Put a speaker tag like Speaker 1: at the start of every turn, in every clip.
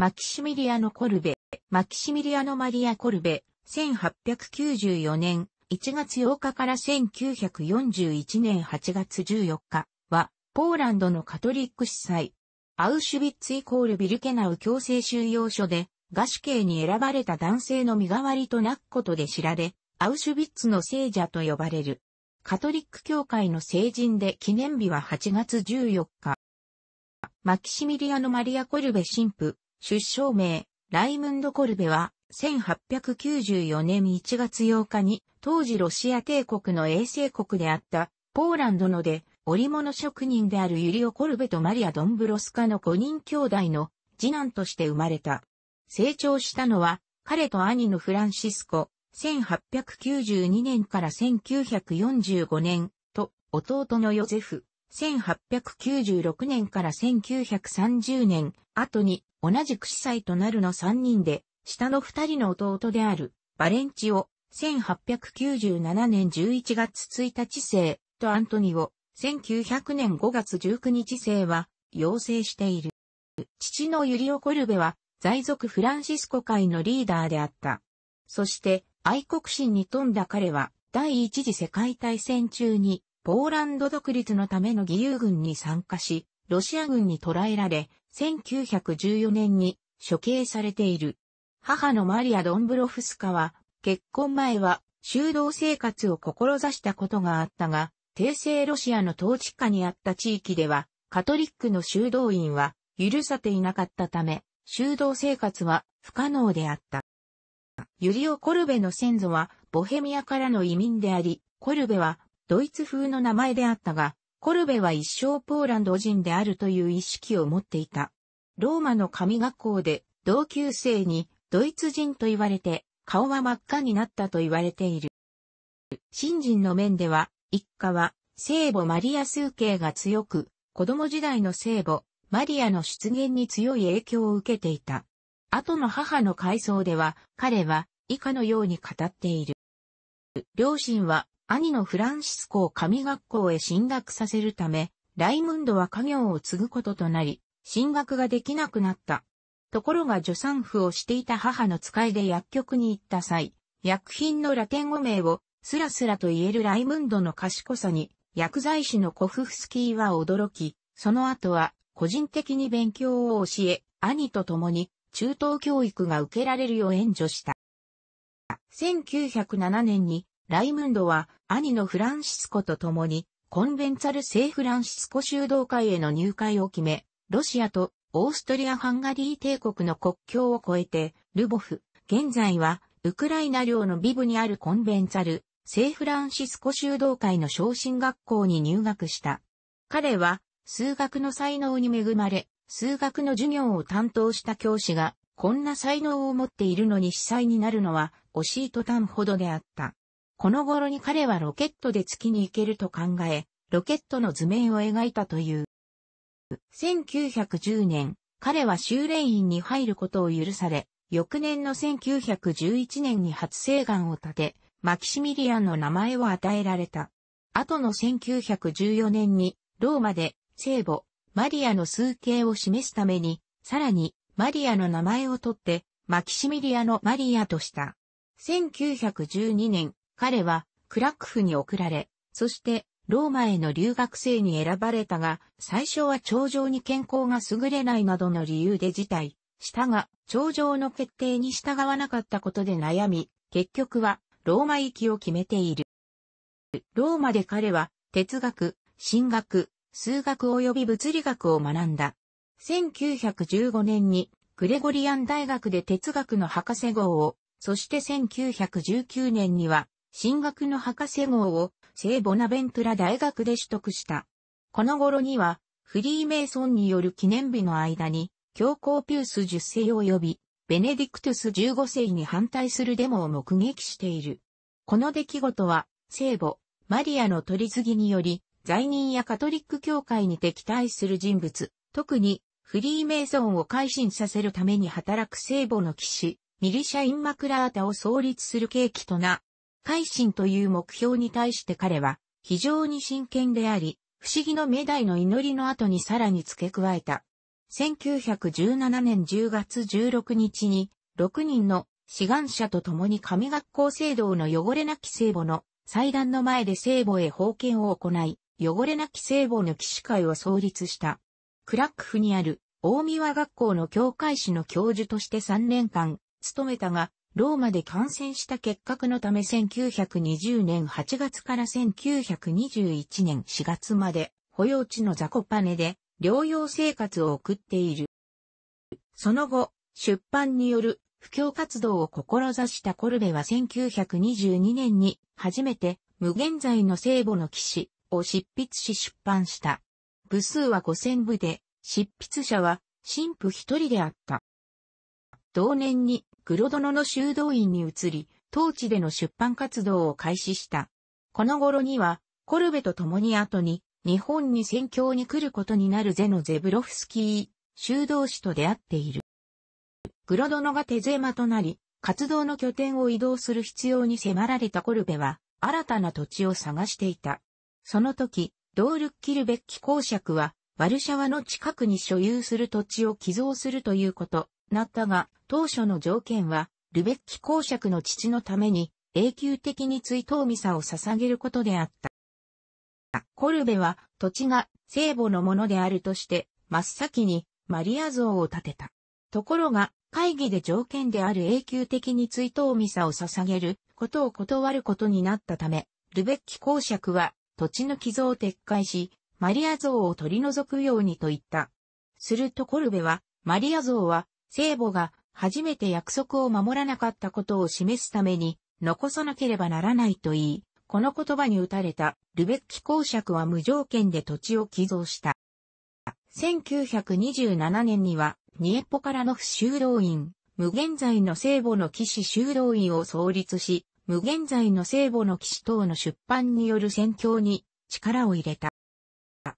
Speaker 1: マキシミリアノ・コルベ、マキシミリアノ・マリア・コルベ、1894年1月8日から1941年8月14日は、ポーランドのカトリック司祭、アウシュビッツイコールビルケナウ強制収容所で、餓死刑に選ばれた男性の身代わりとなくことで知られ、アウシュビッツの聖者と呼ばれる。カトリック教会の聖人で記念日は8月14日。マキシミリアノ・マリア・コルベ神父、出生名、ライムンド・コルベは、1894年1月8日に、当時ロシア帝国の衛星国であった、ポーランドので、織物職人であるユリオ・コルベとマリア・ドンブロスカの5人兄弟の次男として生まれた。成長したのは、彼と兄のフランシスコ、1892年から1945年、と、弟のヨゼフ、1896年から1930年、後に、同じく司祭となるの3人で、下の2人の弟である、バレンチオ、1897年11月1日生、とアントニオ、1900年5月19日生は、要請している。父のユリオ・コルベは、在属フランシスコ会のリーダーであった。そして、愛国心に富んだ彼は、第一次世界大戦中に、ポーランド独立のための義勇軍に参加し、ロシア軍に捕らえられ、1914年に処刑されている。母のマリア・ドンブロフスカは、結婚前は修道生活を志したことがあったが、帝政ロシアの統治下にあった地域では、カトリックの修道院は許さていなかったため、修道生活は不可能であった。ユリオ・コルベの先祖はボヘミアからの移民であり、コルベはドイツ風の名前であったが、コルベは一生ポーランド人であるという意識を持っていた。ローマの神学校で同級生にドイツ人と言われて顔は真っ赤になったと言われている。新人の面では一家は聖母マリア数形が強く子供時代の聖母マリアの出現に強い影響を受けていた。後の母の回想では彼は以下のように語っている。両親は兄のフランシスコを神学校へ進学させるため、ライムンドは家業を継ぐこととなり、進学ができなくなった。ところが助産婦をしていた母の使いで薬局に行った際、薬品のラテン語名をスラスラと言えるライムンドの賢さに、薬剤師のコフフスキーは驚き、その後は個人的に勉強を教え、兄と共に中等教育が受けられるよう援助した。1907年にライムンドは兄のフランシスコと共にコンベンツァル聖フランシスコ修道会への入会を決め、ロシアとオーストリア・ハンガリー帝国の国境を越えて、ルボフ、現在はウクライナ領のビブにあるコンベンツァル聖フランシスコ修道会の昇進学校に入学した。彼は数学の才能に恵まれ、数学の授業を担当した教師が、こんな才能を持っているのに司祭になるのは惜しいとたんほどであった。この頃に彼はロケットで月に行けると考え、ロケットの図面を描いたという。1910年、彼は修練院に入ることを許され、翌年の1911年に初生願を立て、マキシミリアンの名前を与えられた。後の1914年に、ローマで聖母、マリアの数形を示すために、さらに、マリアの名前を取って、マキシミリアのマリアとした。1912年、彼はクラックフに送られ、そしてローマへの留学生に選ばれたが、最初は頂上に健康が優れないなどの理由で辞退したが、頂上の決定に従わなかったことで悩み、結局はローマ行きを決めている。ローマで彼は哲学、神学、数学及び物理学を学んだ。1915年にグレゴリアン大学で哲学の博士号を、そして1919年には進学の博士号を聖ボナベントラ大学で取得した。この頃には、フリーメイソンによる記念日の間に、教皇ピュース10世及び、ベネディクトゥス15世に反対するデモを目撃している。この出来事は、聖母、マリアの取り次ぎにより、罪人やカトリック教会に敵対する人物、特に、フリーメイソンを改心させるために働く聖母の騎士、ミリシャ・インマクラータを創立する契機とな、改心という目標に対して彼は非常に真剣であり、不思議の命題の祈りの後にさらに付け加えた。1917年10月16日に6人の志願者と共に神学校制度の汚れなき聖母の祭壇の前で聖母へ奉献を行い、汚れなき聖母の騎士会を創立した。クラック府にある大宮学校の教会士の教授として3年間務めたが、ローマで感染した結核のため1920年8月から1921年4月まで保養地のザコパネで療養生活を送っている。その後、出版による布教活動を志したコルベは1922年に初めて無限在の聖母の騎士を執筆し出版した。部数は5000部で、執筆者は神父一人であった。同年に黒殿の修道院に移り、当地での出版活動を開始した。この頃には、コルベと共に後に、日本に宣教に来ることになるゼノ・ゼブロフスキー、修道士と出会っている。黒殿が手狭となり、活動の拠点を移動する必要に迫られたコルベは、新たな土地を探していた。その時、ドールッキルベッキ公爵は、ワルシャワの近くに所有する土地を寄贈するということ、なったが、当初の条件は、ルベッキ公爵の父のために、永久的に追悼ミサを捧げることであった。コルベは、土地が聖母のものであるとして、真っ先にマリア像を建てた。ところが、会議で条件である永久的に追悼ミサを捧げることを断ることになったため、ルベッキ公爵は土地の寄贈を撤回し、マリア像を取り除くようにと言った。するとコルベは、マリア像は聖母が初めて約束を守らなかったことを示すために残さなければならないと言い、この言葉に打たれたルベッキ公爵は無条件で土地を寄贈した。1927年にはニエッポからの不修道院、無限在の聖母の騎士修道院を創立し、無限在の聖母の騎士等の出版による宣教に力を入れた。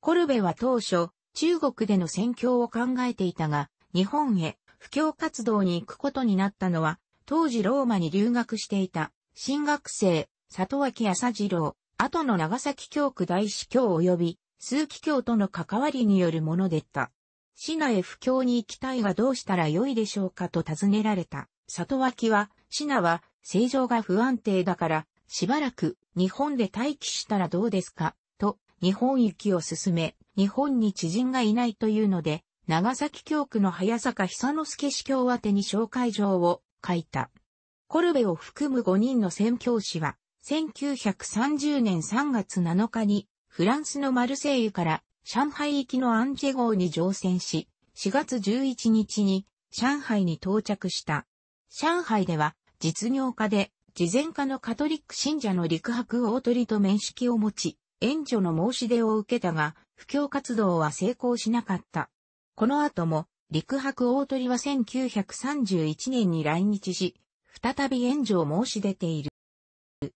Speaker 1: コルベは当初、中国での宣教を考えていたが、日本へ布教活動に行くことになったのは、当時ローマに留学していた、新学生、里脇朝次郎、後の長崎教区大司教及び、枢機教との関わりによるものでった。市内布教に行きたいがどうしたらよいでしょうかと尋ねられた。里脇は、市内は、正常が不安定だから、しばらく日本で待機したらどうですか、と日本行きを進め、日本に知人がいないというので、長崎教区の早坂久之助司教宛に紹介状を書いた。コルベを含む5人の宣教師は、1930年3月7日に、フランスのマルセイユから上海行きのアンジェ号に乗船し、4月11日に上海に到着した。上海では実業家で事前家のカトリック信者の陸博大鳥と面識を持ち、援助の申し出を受けたが、布教活動は成功しなかった。この後も、陸白大鳥は1931年に来日し、再び援助を申し出ている。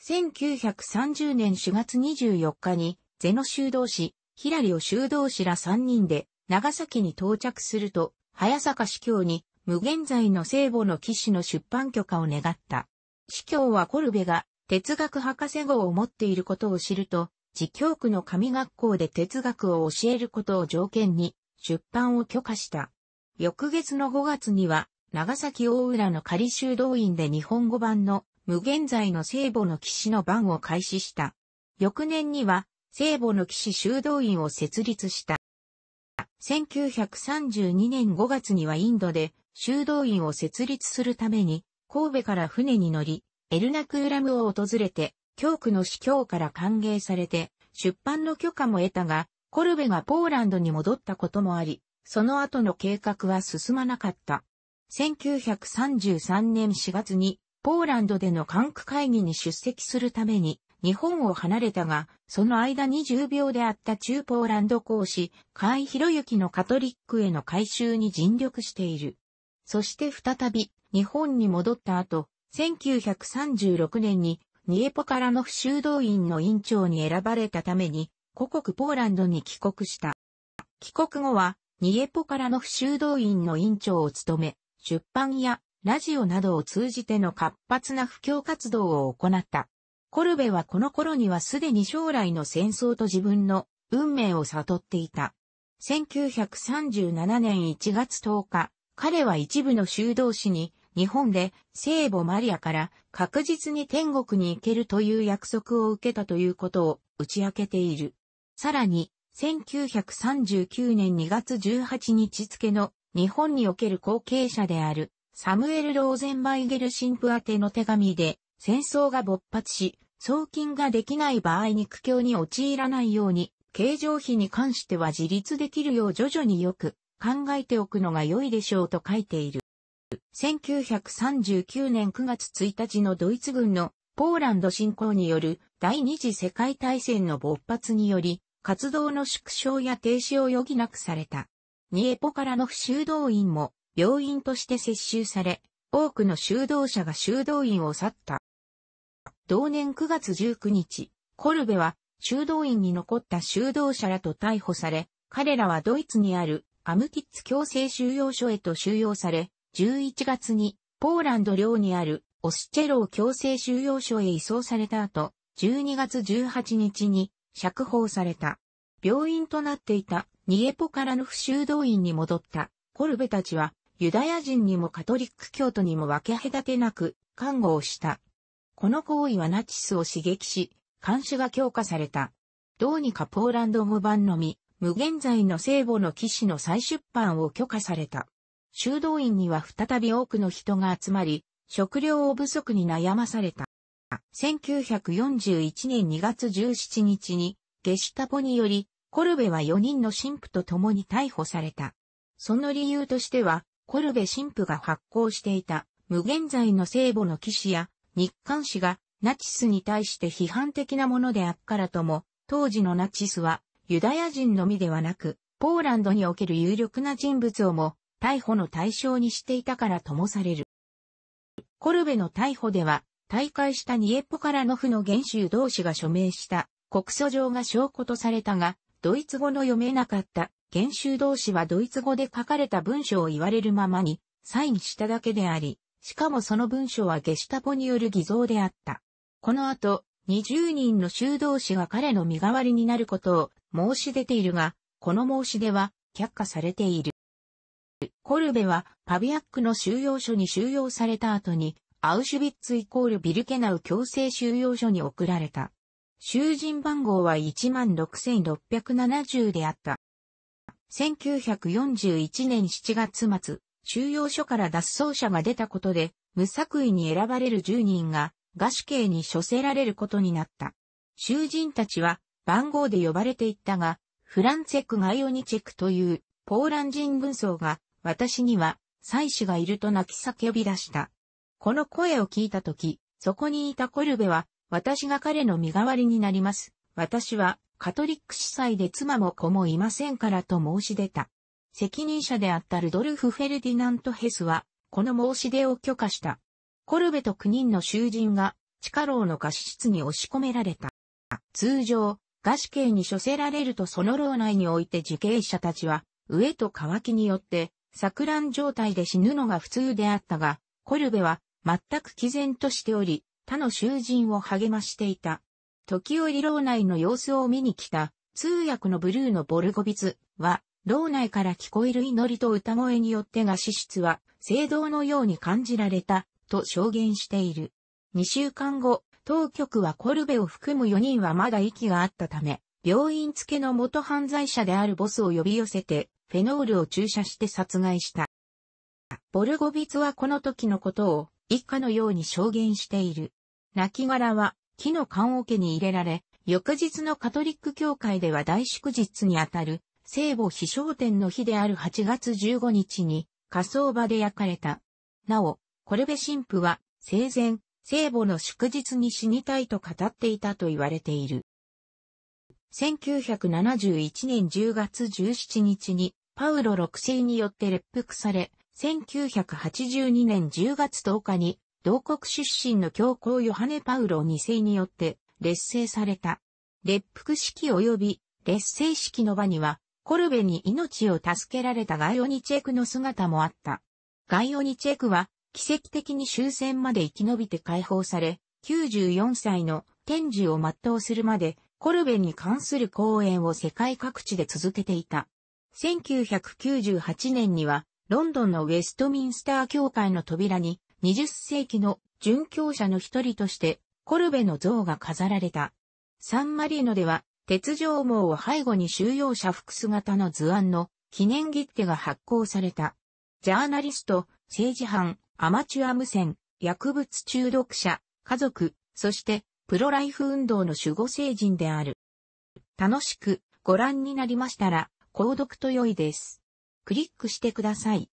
Speaker 1: 1930年4月24日に、ゼノ修道士、ヒラリオ修道士ら3人で、長崎に到着すると、早坂司教に、無限在の聖母の騎士の出版許可を願った。司教はコルベが、哲学博士号を持っていることを知ると、自教区の神学校で哲学を教えることを条件に、出版を許可した。翌月の5月には、長崎大浦の仮修道院で日本語版の無限在の聖母の騎士の版を開始した。翌年には、聖母の騎士修道院を設立した。1932年5月にはインドで修道院を設立するために、神戸から船に乗り、エルナクーラムを訪れて、教区の司教から歓迎されて、出版の許可も得たが、コルベがポーランドに戻ったこともあり、その後の計画は進まなかった。1933年4月に、ポーランドでの管区会議に出席するために、日本を離れたが、その間に重病であった中ポーランド公使、ヒロユキのカトリックへの改修に尽力している。そして再び、日本に戻った後、1936年に、ニエポからの不修道院の院長に選ばれたために、故国ポーランドに帰国した。帰国後は、ニエポからの不修道院の院長を務め、出版やラジオなどを通じての活発な布教活動を行った。コルベはこの頃にはすでに将来の戦争と自分の運命を悟っていた。1937年1月10日、彼は一部の修道士に日本で聖母マリアから確実に天国に行けるという約束を受けたということを打ち明けている。さらに、1939年2月18日付の日本における後継者であるサムエル・ローゼンバイゲル神父宛ての手紙で戦争が勃発し、送金ができない場合に苦境に陥らないように、経常費に関しては自立できるよう徐々によく考えておくのが良いでしょうと書いている。1939年9月1日のドイツ軍のポーランド侵攻による第二次世界大戦の勃発により、活動の縮小や停止を余儀なくされた。ニエポからの不修道院も病院として接収され、多くの修道者が修道院を去った。同年9月19日、コルベは修道院に残った修道者らと逮捕され、彼らはドイツにあるアムティッツ強制収容所へと収容され、11月にポーランド領にあるオスチェロー強制収容所へ移送された後、12月18日に釈放された。病院となっていたニエポからの不修道院に戻ったコルベたちはユダヤ人にもカトリック教徒にも分け隔てなく看護をした。この行為はナチスを刺激し、監視が強化された。どうにかポーランド語版のみ、無限在の聖母の騎士の再出版を許可された。修道院には再び多くの人が集まり、食料を不足に悩まされた。1941年2月17日に、ゲシュタポにより、コルベは4人の神父と共に逮捕された。その理由としては、コルベ神父が発行していた、無限罪の聖母の騎士や、日刊誌が、ナチスに対して批判的なものであっからとも、当時のナチスは、ユダヤ人のみではなく、ポーランドにおける有力な人物をも、逮捕の対象にしていたからともされる。コルベの逮捕では、大会したニエッポからの負の元州同士が署名した国訴状が証拠とされたが、ドイツ語の読めなかった元州同士はドイツ語で書かれた文章を言われるままにサインしただけであり、しかもその文章はゲシタポによる偽造であった。この後、20人の修道士が彼の身代わりになることを申し出ているが、この申し出は却下されている。コルベはパビアックの収容所に収容された後にアウシュビッツイコールビルケナウ強制収容所に送られた。囚人番号は16,670であった。1941年7月末、収容所から脱走者が出たことで、無作為に選ばれる10人が、餓死刑に処せられることになった。囚人たちは、番号で呼ばれていったが、フランツェック・ガイオニチェクという、ポーラン人軍曹が、私には、妻子がいると泣き叫び出した。この声を聞いたとき、そこにいたコルベは、私が彼の身代わりになります。私は、カトリック司祭で妻も子もいませんからと申し出た。責任者であったルドルフ・フェルディナント・ヘスは、この申し出を許可した。コルベと9人の囚人が、地下牢の貸し室に押し込められた。通常、餓死刑に処せられるとその牢内において受刑者たちは、飢えと渇きによって、錯乱状態で死ぬのが普通であったが、コルベは全く毅然としており、他の囚人を励ましていた。時折牢内の様子を見に来た、通訳のブルーのボルゴビツは、牢内から聞こえる祈りと歌声によってが資質は、聖堂のように感じられた、と証言している。2週間後、当局はコルベを含む4人はまだ息があったため、病院付けの元犯罪者であるボスを呼び寄せて、フェノールを注射して殺害した。ボルゴビツはこの時のことを、以下のように証言している。亡骸は木の棺桶に入れられ、翌日のカトリック教会では大祝日にあたる聖母飛翔天の日である8月15日に火葬場で焼かれた。なお、コルベ神父は生前、聖母の祝日に死にたいと語っていたと言われている。1971年10月17日にパウロ6世によって列服され、1982年10月10日に、同国出身の教皇ヨハネ・パウロ2世によって劣勢された。劣服式及び劣勢式の場には、コルベに命を助けられたガイオニチェクの姿もあった。ガイオニチェクは、奇跡的に終戦まで生き延びて解放され、94歳の天寿を全うするまで、コルベに関する講演を世界各地で続けていた。1998年には、ロンドンのウェストミンスター教会の扉に、20世紀の殉教者の一人として、コルベの像が飾られた。サンマリーノでは、鉄条網を背後に収容者服姿の図案の記念切手が発行された。ジャーナリスト、政治犯、アマチュア無線、薬物中毒者、家族、そしてプロライフ運動の守護聖人である。楽しくご覧になりましたら、購読と良いです。クリックしてください。